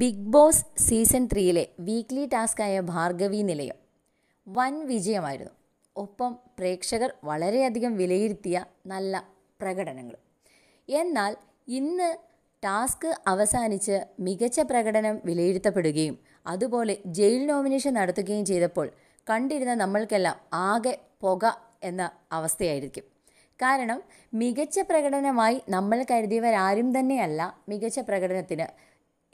big boss season ത്രീയിലെ weekly ടാസ്ക്കായ ഭാർഗവി നിലയം വൻ വിജയമായിരുന്നു ഒപ്പം പ്രേക്ഷകർ വളരെയധികം വിലയിരുത്തിയ നല്ല പ്രകടനങ്ങൾ എന്നാൽ ഇന്ന് ടാസ്ക് അവസാനിച്ച് മികച്ച പ്രകടനം വിലയിരുത്തപ്പെടുകയും അതുപോലെ ജയിൽ നോമിനേഷൻ നടത്തുകയും ചെയ്തപ്പോൾ കണ്ടിരുന്ന നമ്മൾക്കെല്ലാം ആകെ പുക എന്ന അവസ്ഥയായിരിക്കും കാരണം മികച്ച പ്രകടനമായി നമ്മൾ കരുതിയവരാരും തന്നെയല്ല മികച്ച പ്രകടനത്തിന്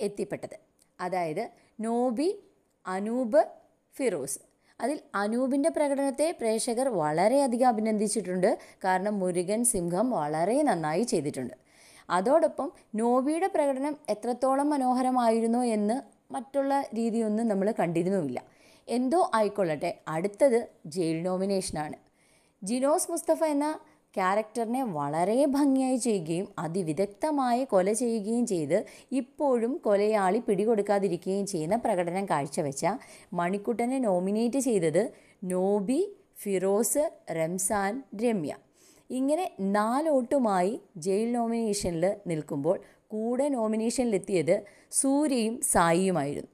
എത്തിപ്പെട്ടത് അതായത് നോബി അനൂപ് ഫിറോസ് അതിൽ അനൂപിൻ്റെ പ്രകടനത്തെ പ്രേക്ഷകർ വളരെയധികം അഭിനന്ദിച്ചിട്ടുണ്ട് കാരണം മുരുകൻ സിംഹം വളരെ നന്നായി ചെയ്തിട്ടുണ്ട് അതോടൊപ്പം നോബിയുടെ പ്രകടനം എത്രത്തോളം മനോഹരമായിരുന്നു എന്ന് മറ്റുള്ള രീതിയൊന്നും നമ്മൾ കണ്ടിരുന്നുമില്ല എന്തോ ആയിക്കൊള്ളട്ടെ അടുത്തത് ജയിൽ നോമിനേഷനാണ് ജിനോസ് മുസ്തഫ എന്ന ക്യാരക്ടറിനെ വളരെ ഭംഗിയായി ചെയ്യുകയും അതിവിദഗ്ധമായി കൊല ചെയ്യുകയും ചെയ്ത് ഇപ്പോഴും കൊലയാളി പിടികൊടുക്കാതിരിക്കുകയും ചെയ്യുന്ന പ്രകടനം കാഴ്ചവെച്ച മണിക്കുട്ടനെ നോമിനേറ്റ് ചെയ്തത് നോബി ഫിറോസ് റംസാൻ രമ്യ ഇങ്ങനെ നാലോട്ടുമായി ജയിൽ നോമിനേഷനിൽ നിൽക്കുമ്പോൾ കൂടെ നോമിനേഷനിലെത്തിയത് സൂര്യയും സായിയുമായിരുന്നു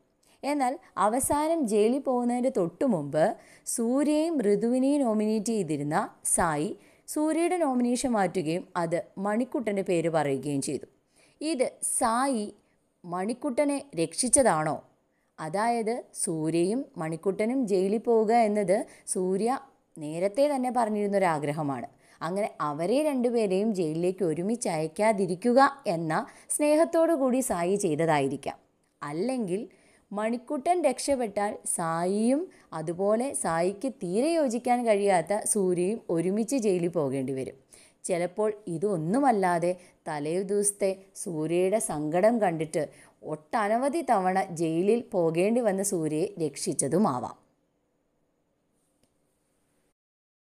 എന്നാൽ അവസാനം ജയിലിൽ പോകുന്നതിൻ്റെ തൊട്ടു മുമ്പ് സൂര്യയും ഋതുവിനെയും നോമിനേറ്റ് ചെയ്തിരുന്ന സായി സൂര്യയുടെ നോമിനേഷൻ മാറ്റുകയും അത് മണിക്കുട്ടൻ്റെ പേര് പറയുകയും ചെയ്തു ഇത് സായി മണിക്കുട്ടനെ രക്ഷിച്ചതാണോ അതായത് സൂര്യയും മണിക്കുട്ടനും ജയിലിൽ പോവുക എന്നത് സൂര്യ നേരത്തെ തന്നെ പറഞ്ഞിരുന്നൊരാഗ്രഹമാണ് അങ്ങനെ അവരെ രണ്ടുപേരെയും ജയിലിലേക്ക് ഒരുമിച്ച് അയക്കാതിരിക്കുക എന്ന സ്നേഹത്തോടു കൂടി സായി ചെയ്തതായിരിക്കാം അല്ലെങ്കിൽ മണിക്കുട്ടൻ രക്ഷപ്പെട്ടാൽ സായിയും അതുപോലെ സായിക്ക് തീരെ യോജിക്കാൻ കഴിയാത്ത സൂര്യയും ഒരുമിച്ച് ജയിലിൽ പോകേണ്ടി വരും ചിലപ്പോൾ ഇതൊന്നുമല്ലാതെ തലേ ദിവസത്തെ സൂര്യയുടെ സങ്കടം കണ്ടിട്ട് ഒട്ടനവധി തവണ ജയിലിൽ പോകേണ്ടി വന്ന സൂര്യയെ രക്ഷിച്ചതുമാവാം